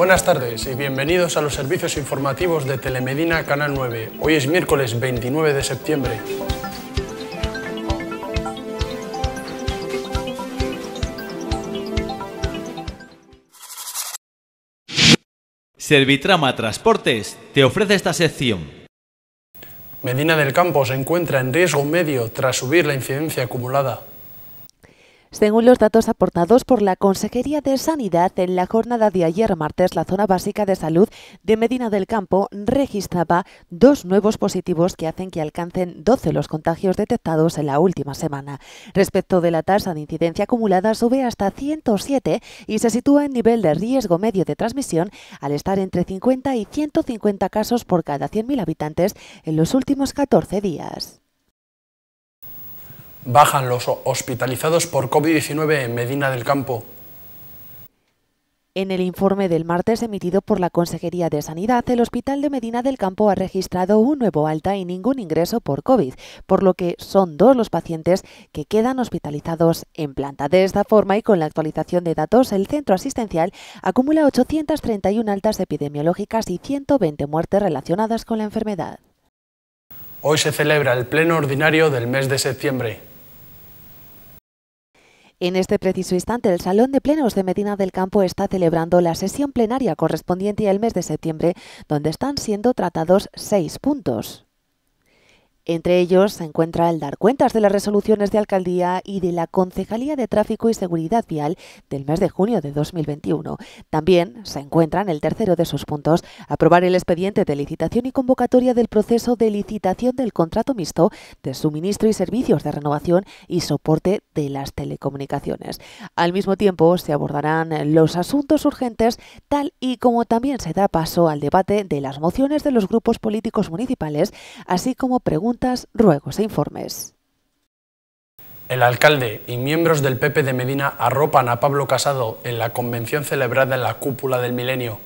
Buenas tardes y bienvenidos a los servicios informativos de Telemedina Canal 9. Hoy es miércoles 29 de septiembre. Servitrama Transportes te ofrece esta sección. Medina del Campo se encuentra en riesgo medio tras subir la incidencia acumulada. Según los datos aportados por la Consejería de Sanidad, en la jornada de ayer martes, la zona básica de salud de Medina del Campo registraba dos nuevos positivos que hacen que alcancen 12 los contagios detectados en la última semana. Respecto de la tasa de incidencia acumulada, sube hasta 107 y se sitúa en nivel de riesgo medio de transmisión al estar entre 50 y 150 casos por cada 100.000 habitantes en los últimos 14 días. Bajan los hospitalizados por COVID-19 en Medina del Campo. En el informe del martes emitido por la Consejería de Sanidad, el Hospital de Medina del Campo ha registrado un nuevo alta y ningún ingreso por COVID, por lo que son dos los pacientes que quedan hospitalizados en planta. De esta forma y con la actualización de datos, el centro asistencial acumula 831 altas epidemiológicas y 120 muertes relacionadas con la enfermedad. Hoy se celebra el pleno ordinario del mes de septiembre. En este preciso instante, el Salón de Plenos de Medina del Campo está celebrando la sesión plenaria correspondiente al mes de septiembre, donde están siendo tratados seis puntos. Entre ellos se encuentra el dar cuentas de las resoluciones de alcaldía y de la Concejalía de Tráfico y Seguridad Vial del mes de junio de 2021. También se encuentra, en el tercero de sus puntos, aprobar el expediente de licitación y convocatoria del proceso de licitación del contrato mixto de suministro y servicios de renovación y soporte de las telecomunicaciones. Al mismo tiempo se abordarán los asuntos urgentes tal y como también se da paso al debate de las mociones de los grupos políticos municipales, así como preguntas ruegos e informes. El alcalde y miembros del PP de Medina arropan a Pablo Casado en la convención celebrada en la cúpula del milenio.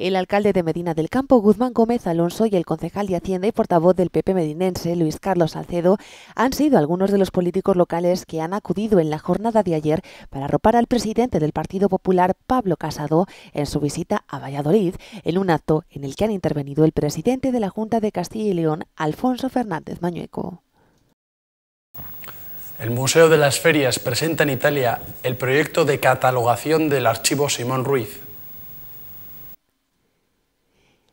El alcalde de Medina del Campo, Guzmán Gómez Alonso, y el concejal de Hacienda y portavoz del PP medinense, Luis Carlos Salcedo, han sido algunos de los políticos locales que han acudido en la jornada de ayer para arropar al presidente del Partido Popular, Pablo Casado, en su visita a Valladolid, en un acto en el que han intervenido el presidente de la Junta de Castilla y León, Alfonso Fernández Mañueco. El Museo de las Ferias presenta en Italia el proyecto de catalogación del archivo Simón Ruiz,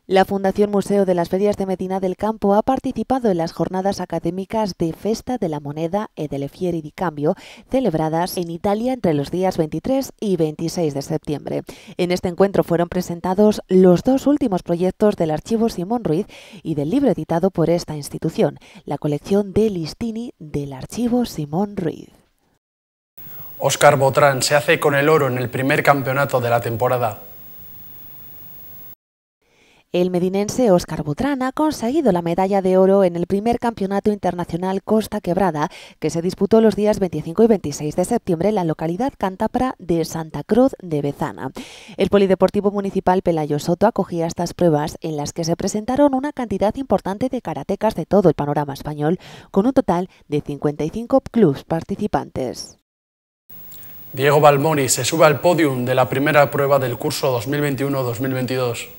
la Fundación Museo de las Ferias de Medina del Campo ha participado en las jornadas académicas de Festa de la Moneda e Le Fieri di Cambio, celebradas en Italia entre los días 23 y 26 de septiembre. En este encuentro fueron presentados los dos últimos proyectos del archivo Simón Ruiz y del libro editado por esta institución, la colección de Listini del archivo Simón Ruiz. Oscar Botrán se hace con el oro en el primer campeonato de la temporada. El medinense Óscar Butrán ha conseguido la medalla de oro en el primer campeonato internacional Costa Quebrada, que se disputó los días 25 y 26 de septiembre en la localidad cántabra de Santa Cruz de Bezana. El Polideportivo Municipal Pelayo Soto acogía estas pruebas en las que se presentaron una cantidad importante de karatecas de todo el panorama español, con un total de 55 clubes participantes. Diego Balmoni se sube al podium de la primera prueba del curso 2021-2022.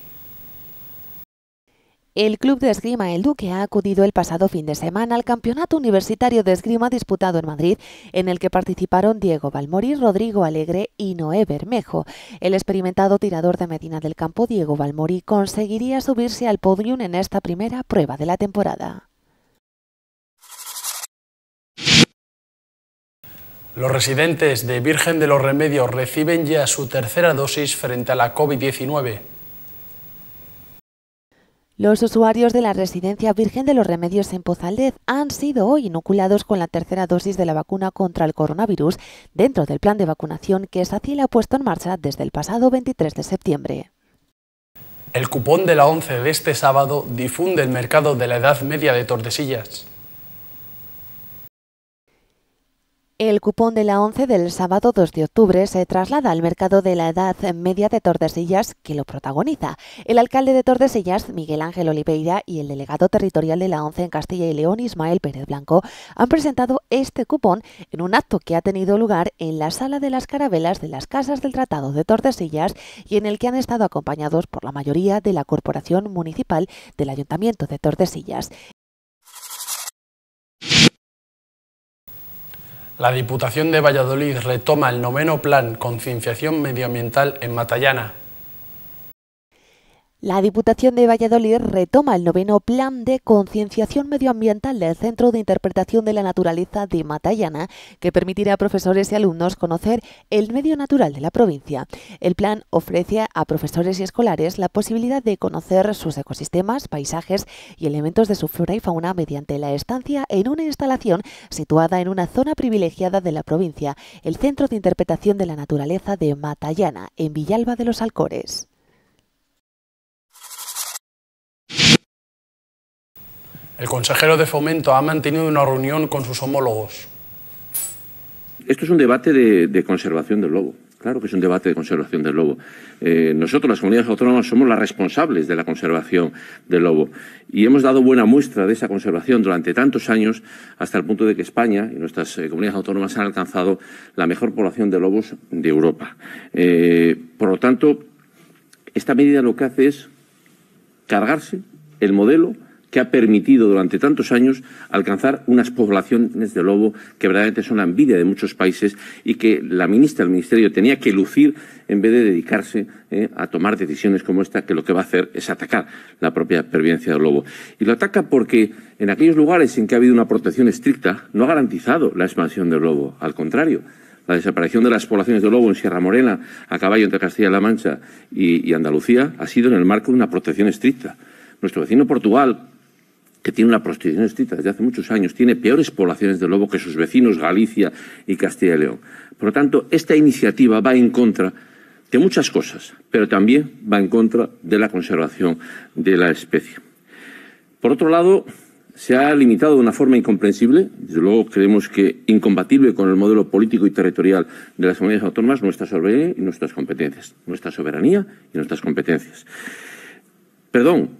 El Club de Esgrima El Duque ha acudido el pasado fin de semana al Campeonato Universitario de Esgrima disputado en Madrid, en el que participaron Diego Valmorí, Rodrigo Alegre y Noé Bermejo. El experimentado tirador de Medina del Campo, Diego Valmorí conseguiría subirse al podium en esta primera prueba de la temporada. Los residentes de Virgen de los Remedios reciben ya su tercera dosis frente a la COVID-19. Los usuarios de la Residencia Virgen de los Remedios en Pozaldez han sido hoy inoculados con la tercera dosis de la vacuna contra el coronavirus dentro del plan de vacunación que SACIL ha puesto en marcha desde el pasado 23 de septiembre. El cupón de la 11 de este sábado difunde el mercado de la edad media de Tordesillas. El cupón de la 11 del sábado 2 de octubre se traslada al mercado de la edad media de Tordesillas, que lo protagoniza. El alcalde de Tordesillas, Miguel Ángel Oliveira, y el delegado territorial de la 11 en Castilla y León, Ismael Pérez Blanco, han presentado este cupón en un acto que ha tenido lugar en la sala de las carabelas de las Casas del Tratado de Tordesillas y en el que han estado acompañados por la mayoría de la Corporación Municipal del Ayuntamiento de Tordesillas. La Diputación de Valladolid retoma el noveno plan Concienciación Medioambiental en Matallana. La Diputación de Valladolid retoma el noveno plan de concienciación medioambiental del Centro de Interpretación de la Naturaleza de Matallana, que permitirá a profesores y alumnos conocer el medio natural de la provincia. El plan ofrece a profesores y escolares la posibilidad de conocer sus ecosistemas, paisajes y elementos de su flora y fauna mediante la estancia en una instalación situada en una zona privilegiada de la provincia, el Centro de Interpretación de la Naturaleza de Matallana, en Villalba de los Alcores. El consejero de Fomento ha mantenido una reunión con sus homólogos. Esto es un debate de, conservación del lobo. Claro que es un debate de conservación del lobo. Eh, nosotros, las comunidades autónomas, somos las responsables de la conservación del lobo. Y hemos dado buena muestra de esa conservación durante tantos años hasta el punto de que España y nuestras eh, comunidades autónomas han alcanzado la mejor población de lobos de Europa. Eh, por lo tanto, esta medida lo que hace es cargarse el modelo que ha permitido durante tantos años alcanzar unas poblaciones de lobo que verdaderamente son la envidia de muchos países y que la ministra del Ministerio tenía que lucir en vez de dedicarse eh, a tomar decisiones como esta, que lo que va a hacer es atacar la propia pervivencia del lobo. Y lo ataca porque en aquellos lugares en que ha habido una protección estricta no ha garantizado la expansión del lobo, al contrario la desaparición de las poblaciones de lobo en Sierra Morena, a caballo entre Castilla-La Mancha y, Andalucía, ha sido en el marco de una protección estricta. Nuestro vecino Portugal, que tiene una prostitución estricta desde hace muchos años, tiene peores poblaciones de lobo que sus vecinos Galicia y Castilla y León. Por lo tanto, esta iniciativa va en contra de muchas cosas, pero también va en contra de la conservación de la especie. Por otro lado, se ha limitado de una forma incomprensible, desde luego creemos que incompatible con el modelo político y territorial de las comunidades autónomas, nuestra soberanía y nuestras competencias. Nuestra soberanía y nuestras competencias. Perdón,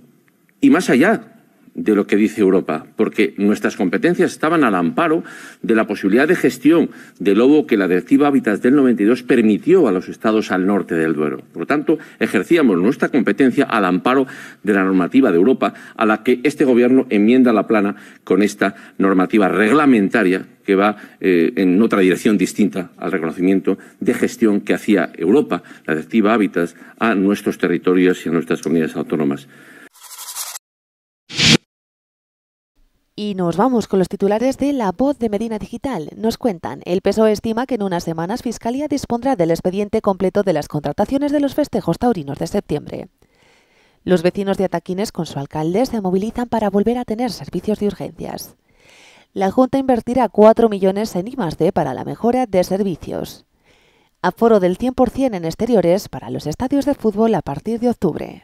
y más allá, de lo que dice Europa, porque nuestras competencias estaban al amparo de la posibilidad de gestión del lobo que la Directiva Hábitats del 92 permitió a los estados al norte del Duero. Por lo tanto, ejercíamos nuestra competencia al amparo de la normativa de Europa, a la que este Gobierno enmienda la plana con esta normativa reglamentaria que va eh, en otra dirección distinta al reconocimiento de gestión que hacía Europa, la Directiva Hábitats, a nuestros territorios y a nuestras comunidades autónomas. Y nos vamos con los titulares de La Voz de Medina Digital. Nos cuentan, el PSOE estima que en unas semanas Fiscalía dispondrá del expediente completo de las contrataciones de los festejos taurinos de septiembre. Los vecinos de Ataquines con su alcalde se movilizan para volver a tener servicios de urgencias. La Junta invertirá 4 millones en I+D para la mejora de servicios. Aforo del 100% en exteriores para los estadios de fútbol a partir de octubre.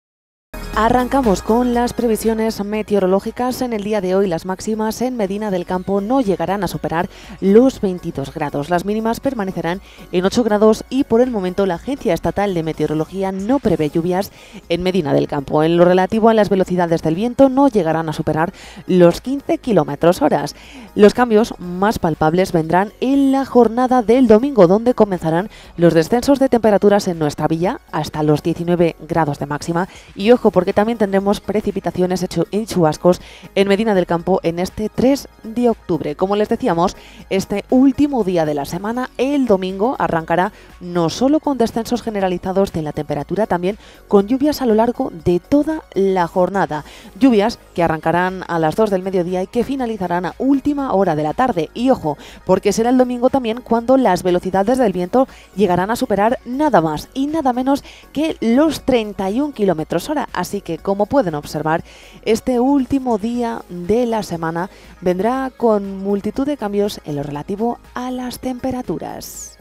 Arrancamos con las previsiones meteorológicas. En el día de hoy las máximas en Medina del Campo no llegarán a superar los 22 grados. Las mínimas permanecerán en 8 grados y por el momento la Agencia Estatal de Meteorología no prevé lluvias en Medina del Campo. En lo relativo a las velocidades del viento no llegarán a superar los 15 kilómetros horas. Los cambios más palpables vendrán en la jornada del domingo, donde comenzarán los descensos de temperaturas en nuestra villa hasta los 19 grados de máxima. Y ojo, porque también tendremos precipitaciones hecho en chubascos en Medina del Campo en este 3 de octubre. Como les decíamos, este último día de la semana, el domingo, arrancará no solo con descensos generalizados de la temperatura, también con lluvias a lo largo de toda la jornada. Lluvias que arrancarán a las 2 del mediodía y que finalizarán a última hora de la tarde. Y ojo, porque será el domingo también cuando las velocidades del viento llegarán a superar nada más y nada menos que los 31 kilómetros hora. Así que, como pueden observar, este último día de la semana vendrá con multitud de cambios en lo relativo a las temperaturas.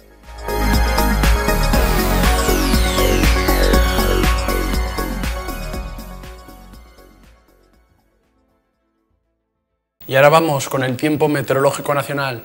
Y ahora vamos con el tiempo meteorológico nacional.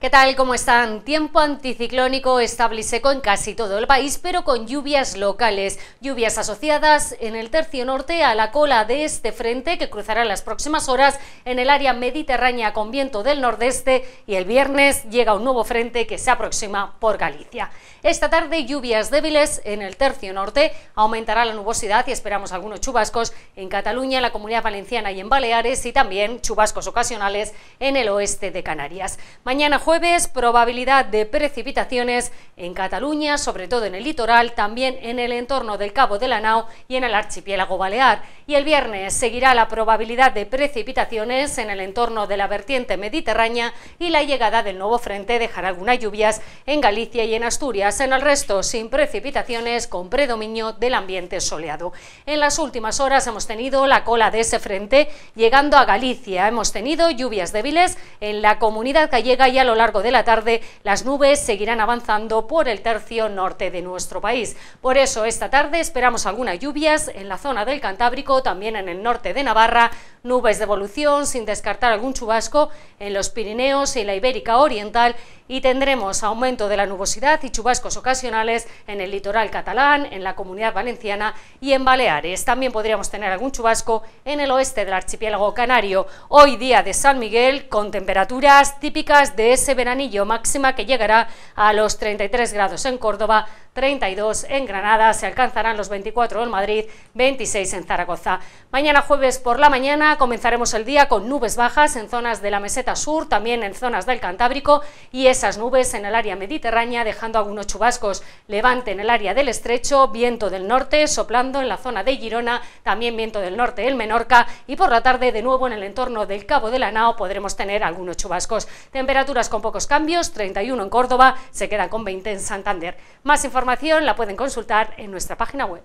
¿Qué tal? ¿Cómo están? Tiempo anticiclónico estable seco en casi todo el país, pero con lluvias locales. Lluvias asociadas en el tercio norte a la cola de este frente que cruzará las próximas horas en el área mediterránea con viento del nordeste y el viernes llega un nuevo frente que se aproxima por Galicia. Esta tarde lluvias débiles en el tercio norte, aumentará la nubosidad y esperamos algunos chubascos en Cataluña, la Comunidad Valenciana y en Baleares y también chubascos ocasionales en el oeste de Canarias. Mañana jueves, probabilidad de precipitaciones en Cataluña, sobre todo en el litoral, también en el entorno del Cabo de la Nao y en el archipiélago balear. Y el viernes seguirá la probabilidad de precipitaciones en el entorno de la vertiente mediterránea y la llegada del nuevo frente dejará algunas lluvias en Galicia y en Asturias. En el resto, sin precipitaciones, con predominio del ambiente soleado. En las últimas horas hemos tenido la cola de ese frente llegando a Galicia. Hemos tenido lluvias débiles en la comunidad gallega y a lo largo de la tarde las nubes seguirán avanzando por el tercio norte de nuestro país. Por eso esta tarde esperamos algunas lluvias en la zona del Cantábrico, también en el norte de Navarra, nubes de evolución sin descartar algún chubasco en los Pirineos y la Ibérica Oriental y tendremos aumento de la nubosidad y chubascos ocasionales en el litoral catalán, en la comunidad valenciana y en Baleares. También podríamos tener algún chubasco en el oeste del archipiélago canario. Hoy día de San Miguel con temperaturas típicas de ese veranillo máxima que llegará a los 33 grados en Córdoba, 32 en Granada, se alcanzarán los 24 en Madrid, 26 en Zaragoza. Mañana jueves por la mañana comenzaremos el día con nubes bajas en zonas de la meseta sur, también en zonas del Cantábrico y esas nubes en el área mediterránea dejando algunos chubascos. Levante en el área del estrecho, viento del norte soplando en la zona de Girona, también viento del norte en Menorca y por la tarde de nuevo en el entorno del Cabo de la Nao podremos tener algunos chubascos. Temperaturas con con pocos cambios, 31 en Córdoba, se quedan con 20 en Santander. Más información la pueden consultar en nuestra página web.